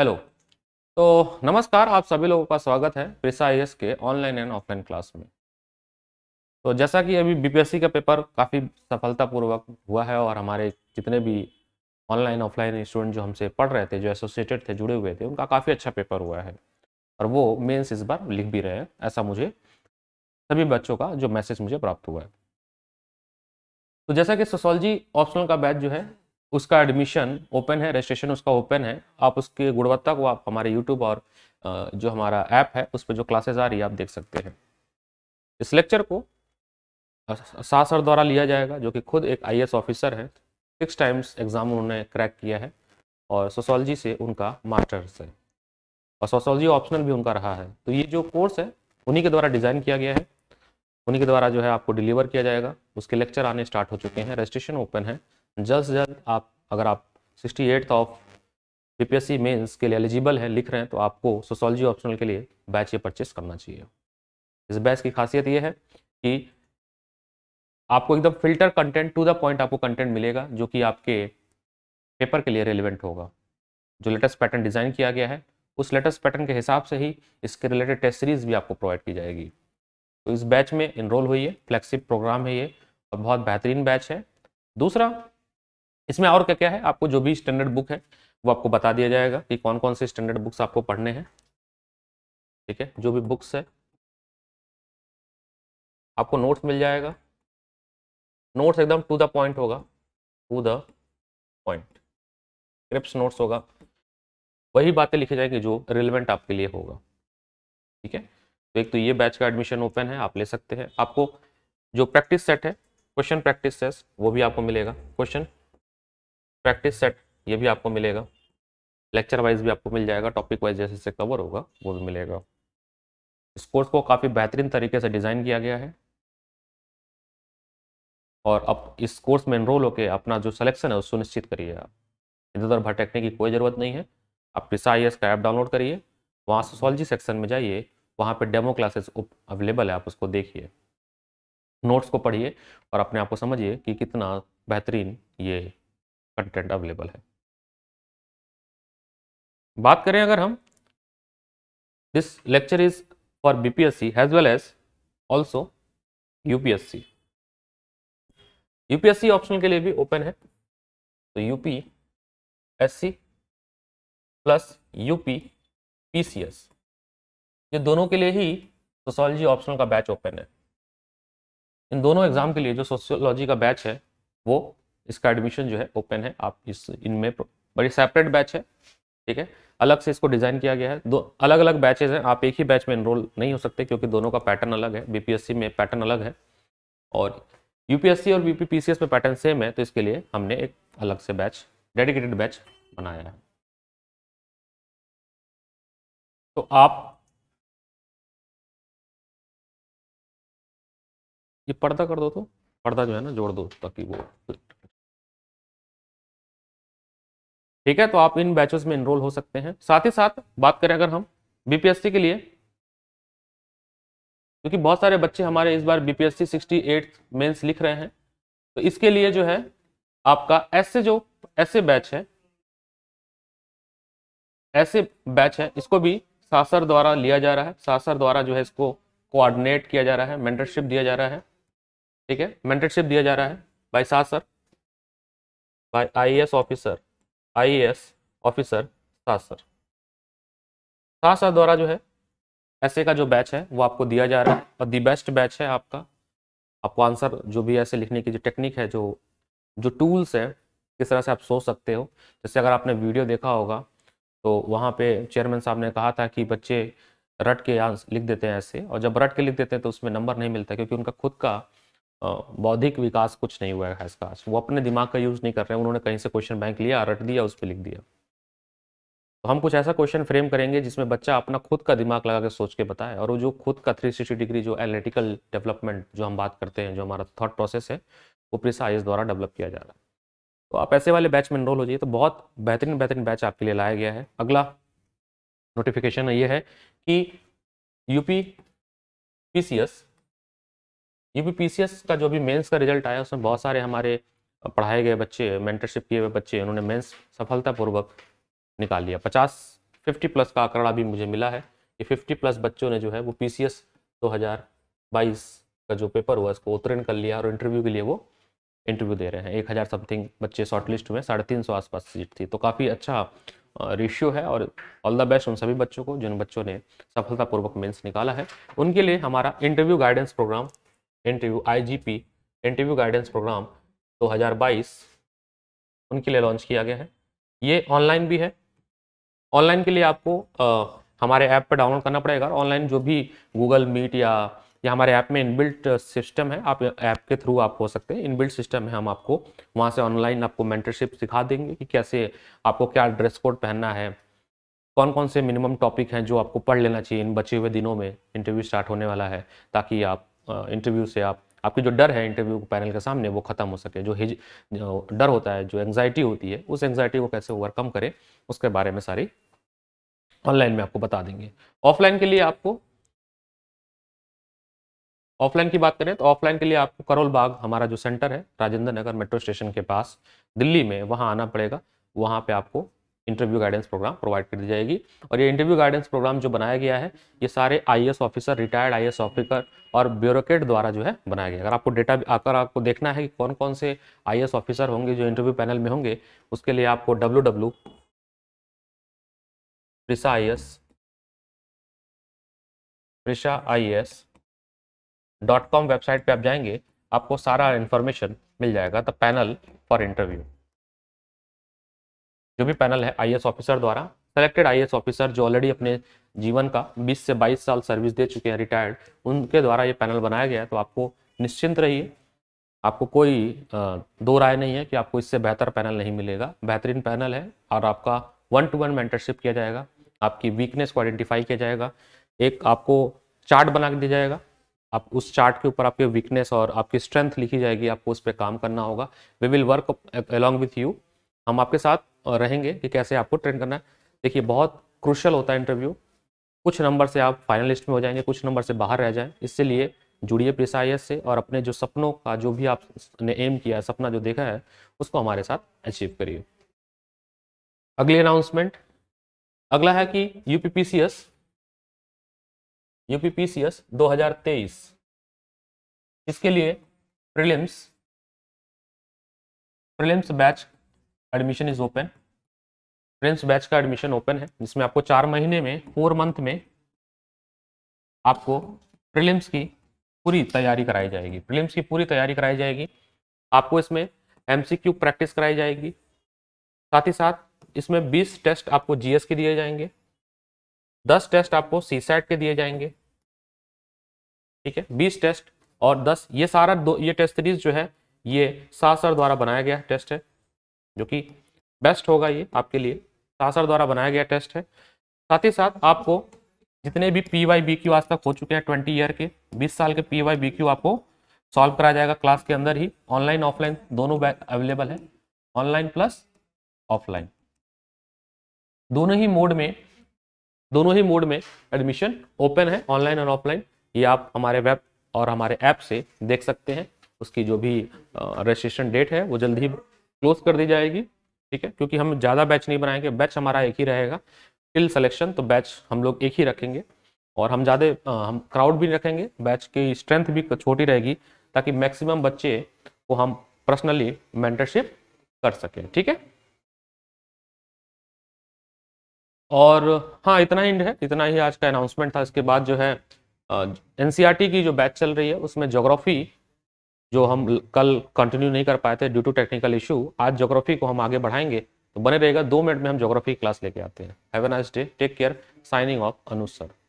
hello तो नमस्कार आप सभी लोगों का स्वागत है प्रिसा आई के ऑनलाइन एंड ऑफलाइन क्लास में तो जैसा कि अभी बीपीएससी का पेपर काफ़ी सफलतापूर्वक हुआ है और हमारे जितने भी ऑनलाइन ऑफलाइन स्टूडेंट जो हमसे पढ़ रहे थे जो एसोसिएटेड थे जुड़े हुए थे उनका काफ़ी अच्छा पेपर हुआ है और वो मेन्स इस बार लिख भी रहे हैं ऐसा मुझे सभी बच्चों का जो मैसेज मुझे प्राप्त हुआ है तो जैसा कि सोशोलॉजी ऑप्शनल का बैच जो है उसका एडमिशन ओपन है रजिस्ट्रेशन उसका ओपन है आप उसकी गुणवत्ता को आप हमारे यूट्यूब और जो हमारा ऐप है उस पर जो क्लासेज आ रही है आप देख सकते हैं इस लेक्चर को सा सर द्वारा लिया जाएगा जो कि खुद एक आई ऑफिसर है सिक्स टाइम्स एग्ज़ाम उन्होंने क्रैक किया है और सोशोलॉजी से उनका मास्टर्स है और सोशोलॉजी ऑप्शनल भी उनका रहा है तो ये जो कोर्स है उन्हीं के द्वारा डिज़ाइन किया गया है उन्हीं के द्वारा जो है आपको डिलीवर किया जाएगा उसके लेक्चर आने स्टार्ट हो चुके हैं रजिस्ट्रेशन ओपन है जल्द से जल्द आप अगर आप sixty eight of P P S C mains के लिए एलिजिबल है लिख रहे हैं तो आपको सोशोलॉजी ऑप्शनल के लिए बैच ये परचेस करना चाहिए इस बैच की खासियत ये है कि आपको एकदम filter content to the point आपको कंटेंट मिलेगा जो कि आपके पेपर के लिए रेलिवेंट होगा जो लेटेस्ट पैटर्न डिज़ाइन किया गया है उस लेटेस्ट पैटर्न के हिसाब से ही इसके रिलेटेड टेस्ट सीरीज भी आपको प्रोवाइड की जाएगी तो इस बैच में इनरोल हुई है फ्लैगशिप प्रोग्राम है ये और बहुत बेहतरीन बैच है दूसरा इसमें और क्या क्या है आपको जो भी स्टैंडर्ड बुक है वो आपको बता दिया जाएगा कि कौन कौन से स्टैंडर्ड बुक्स आपको पढ़ने हैं ठीक है जो भी बुक्स है आपको नोट्स मिल जाएगा नोट्स एकदम टू द पॉइंट होगा to the point crisp notes होगा वही बातें लिखी जाएंगी जो रिलेवेंट आपके लिए होगा ठीक है तो एक तो ये बैच का एडमिशन ओपन है आप ले सकते हैं आपको जो प्रैक्टिस सेट है क्वेश्चन प्रैक्टिस सेट वो भी आपको मिलेगा क्वेश्चन प्रैक्टिस सेट ये भी आपको मिलेगा लेक्चर वाइज भी आपको मिल जाएगा टॉपिक वाइज जैसे जैसे कवर होगा वो भी मिलेगा इस कोर्स को काफ़ी बेहतरीन तरीके से डिज़ाइन किया गया है और अब इस कोर्स में इनरोल होकर अपना जो सिलेक्शन है वो सुनिश्चित करिए आप इधर उधर भटकने की कोई ज़रूरत नहीं है आप पिसा आई का ऐप डाउनलोड करिए वहाँ सोशोलॉजी सेक्शन में जाइए वहाँ पर डेमो क्लासेस अवेलेबल है आप उसको देखिए नोट्स को पढ़िए और अपने आप को समझिए कि कितना बेहतरीन ये कंटेंट अवेलेबल है बात करें अगर हम this lecture is for BPSC as well as also UPSC UPSC option के लिए भी ओपन है तो UP S C plus UP PCS ये दोनों के लिए ही सोशोलॉजी ऑप्शनल का बैच ओपन है इन दोनों एग्जाम के लिए जो सोशियोलॉजी का बैच है वो इसका एडमिशन जो है ओपन है आप इस इनमें बड़ी सेपरेट बैच है ठीक है अलग से इसको डिज़ाइन किया गया है दो अलग अलग बैचेज हैं आप एक ही बैच में इनरोल नहीं हो सकते क्योंकि दोनों का पैटर्न अलग है बीपीएससी में पैटर्न अलग है और यूपीएससी और बीपीपीसीएस में पैटर्न सेम है तो इसके लिए हमने एक अलग से बैच डेडिकेटेड बैच बनाया है तो आप ये पर्दा कर दो तो पर्दा जो है ना जोड़ दो ताकि वो ठीक है तो आप इन बैचेस में इनरोल हो सकते हैं साथ ही साथ बात करें अगर हम बीपीएससी के लिए क्योंकि बहुत सारे बच्चे हमारे इस बार बीपीएससी 68 मेंस लिख रहे हैं तो इसके लिए जो है आपका ऐसे जो ऐसे बैच है ऐसे बैच है इसको भी सासर द्वारा लिया जा रहा है सासर द्वारा जो है इसको कोऑर्डिनेट किया जा रहा है मेंटरशिप दिया जा रहा है ठीक है मेंटरशिप दिया जा रहा है बाय सासर by IAS officer IAS officer सासर सासर द्वारा जो है ऐसे का जो बैच है वो आपको दिया जा रहा है और दी बेस्ट बैच है आपका आपको आंसर जो भी ऐसे लिखने की जो टेक्निक है जो जो टूल्स है किस तरह से आप सोच सकते हो जैसे अगर आपने वीडियो देखा होगा तो वहाँ पे चेयरमैन साहब ने कहा था कि बच्चे रट के लिख देते हैं ऐसे और जब रट के लिख देते हैं तो उसमें नंबर नहीं मिलता क्योंकि उनका खुद का बौद्धिक विकास कुछ नहीं हुआ है इसका वो अपने दिमाग का यूज़ नहीं कर रहे हैं उन्होंने कहीं से क्वेश्चन बैंक लिया रट दिया उस पर लिख दिया तो हम कुछ ऐसा क्वेश्चन फ्रेम करेंगे जिसमें बच्चा अपना खुद का दिमाग लगा के सोच के बताए और वो जो खुद का थ्री सिक्सटी डिग्री जो एनालिटिकल डेवलपमेंट जो हम बात करते हैं जो हमारा थॉट प्रोसेस है वो प्रिसा आई द्वारा डेवलप किया जा रहा है तो आप ऐसे वाले बैच में इनरोल हो जाइए तो बहुत बेहतरीन बेहतरीन बैच आपके लिए लाया गया है अगला नोटिफिकेशन ये है कि यूपी पी यू पी का जो भी मेंस का रिजल्ट आया उसमें बहुत सारे हमारे पढ़ाए गए बच्चे मेंटरशिप किए हुए बच्चे उन्होंने मेंस सफलतापूर्वक निकाल लिया पचास फिफ्टी प्लस का आंकड़ा भी मुझे मिला है कि फिफ्टी प्लस बच्चों ने जो है वो पी सी एस दो हज़ार बाईस का जो पेपर हुआ उसको उत्तीर्ण कर लिया और इंटरव्यू के लिए वो इंटरव्यू दे रहे हैं एक हज़ार समथिंग बच्चे शॉर्ट लिस्ट में साढ़े तीन सौ आसपास सीट थी तो काफ़ी अच्छा रेशियो है और ऑल द बेस्ट उन सभी बच्चों को जिन बच्चों ने सफलतापूर्वक मेंस निकाला है उनके लिए हमारा interview guidance programme interview IGP interview guidance programme 2022 उनके लिए लॉन्च किया गया है ये ऑनलाइन भी है ऑनलाइन के लिए आपको आ, हमारे ऐप पर डाउनलोड करना पड़ेगा ऑनलाइन जो भी गूगल मीट या या हमारे ऐप में इनबिल्ट सिस्टम है आप ऐप के थ्रू आप हो सकते हैं इनबिल्ट सिस्टम है हम आपको वहाँ से ऑनलाइन आपको मेंटरशिप सिखा देंगे कि कैसे आपको क्या ड्रेस कोड पहनना है कौन कौन से मिनिमम टॉपिक हैं जो आपको पढ़ लेना चाहिए इन बचे हुए दिनों में इंटरव्यू स्टार्ट होने वाला है ताकि आप इंटरव्यू से आप आपकी जो डर है इंटरव्यू पैनल के सामने वो खत्म हो सके जो हिज डर होता है जो एंगजाइटी होती है उस एंगजाइटी को कैसे ओवरकम करें उसके बारे में सारी ऑनलाइन में आपको बता देंगे ऑफलाइन के लिए आपको ऑफलाइन की बात करें तो ऑफलाइन के लिए आपको करोल बाग हमारा जो सेंटर है राजेंद्र नगर मेट्रो स्टेशन के पास दिल्ली में वहाँ आना पड़ेगा वहाँ पे आपको इंटरव्यू गाइडेंस प्रोग्राम प्रोवाइड कर दी जाएगी और ये इंटरव्यू गाइडेंस प्रोग्राम जो बनाया गया है ये सारे IAS officer retired IAS officer और ब्यूरोक्रेट द्वारा जो है बनाया गया अगर आपको डेटा आकर आपको देखना है कि कौन कौन से आईएएस ऑफिसर होंगे जो इंटरव्यू पैनल में होंगे उसके लिए आपको W W I S Prisha I S dot com website पर आप जाएंगे आपको सारा इन्फॉर्मेशन मिल जाएगा द पैनल फॉर इंटरव्यू जो भी पैनल है आईएएस ऑफिसर द्वारा सेलेक्टेड आईएएस ऑफिसर जो ऑलरेडी अपने जीवन का 20 से 22 साल सर्विस दे चुके हैं रिटायर्ड उनके द्वारा ये पैनल बनाया गया है तो आपको निश्चिंत रहिए आपको कोई दो राय नहीं है कि आपको इससे बेहतर पैनल नहीं मिलेगा बेहतरीन पैनल है और आपका वन टू वन मेंटरशिप किया जाएगा आपकी वीकनेस को आइडेंटिफाई किया जाएगा एक आपको चार्ट बना दिया जाएगा आप उस चार्ट के ऊपर आपके वीकनेस और आपकी स्ट्रेंथ लिखी जाएगी आपको उस पर काम करना होगा we will work along with you हम आपके साथ रहेंगे कि कैसे आपको ट्रेन करना है देखिए बहुत क्रुशल होता है इंटरव्यू कुछ नंबर से आप फाइनल लिस्ट में हो जाएंगे कुछ नंबर से बाहर रह जाएं इसलिए जुड़िए प्रिसाइस से और अपने जो सपनों का जो भी आपने एम किया है सपना जो देखा है उसको हमारे साथ अचीव करिए अगली अनाउंसमेंट अगला है कि U P P C S U P P C S दो हजार तेईस इसके लिए prelims prelims batch admission is open friends batch का एडमिशन ओपन है जिसमें आपको चार महीने में फोर मंथ में आपको प्रीलिम्स की पूरी तैयारी कराई जाएगी प्रीलिम्स की पूरी तैयारी कराई जाएगी आपको इसमें क्यू प्रैक्टिस कराई जाएगी साथ ही साथ इसमें 20 टेस्ट आपको जीएस के दिए जाएंगे 10 टेस्ट आपको सी के दिए जाएंगे ठीक है 20 टेस्ट और 10 ये सारा दो ये टेस्ट सीरीज जो है ये सा सर द्वारा बनाया गया टेस्ट है जो कि बेस्ट होगा ये आपके लिए सासर द्वारा बनाया गया टेस्ट है साथ ही साथ आपको जितने भी पी वाई बी क्यू आज तक हो चुके हैं ट्वेंटी ईयर के बीस साल के पी वाई बी क्यू आपको सॉल्व कराया जाएगा क्लास के अंदर ही ऑनलाइन ऑफलाइन दोनों अवेलेबल है ऑनलाइन प्लस ऑफलाइन दोनों ही मोड में दोनों ही मोड में एडमिशन ओपन है ऑनलाइन और ऑफलाइन ये आप हमारे वेब और हमारे ऐप से देख सकते हैं उसकी जो भी रजिस्ट्रेशन डेट है वो जल्द ही क्लोज कर दी जाएगी ठीक है क्योंकि हम ज़्यादा बैच नहीं बनाएंगे बैच हमारा एक ही रहेगा टिल सेलेक्शन तो बैच हम लोग एक ही रखेंगे और हम ज़्यादा हम क्राउड भी रखेंगे बैच की स्ट्रेंथ भी छोटी रहेगी ताकि मैक्सिमम बच्चे को हम पर्सनली मेंटरशिप कर सकें ठीक है और हाँ इतना ही है इतना ही आज का अनाउंसमेंट था इसके बाद जो है एन e की जो बैच चल रही है उसमें जोग्राफी जो हम कल कंटिन्यू नहीं कर पाए थे ड्यू टू टेक्निकल इशू आज जोग्राफी को हम आगे बढ़ाएंगे तो बने रहेगा दो मिनट में हम जोग्राफी क्लास लेके आते हैं have a nice day take care signing off अनुसर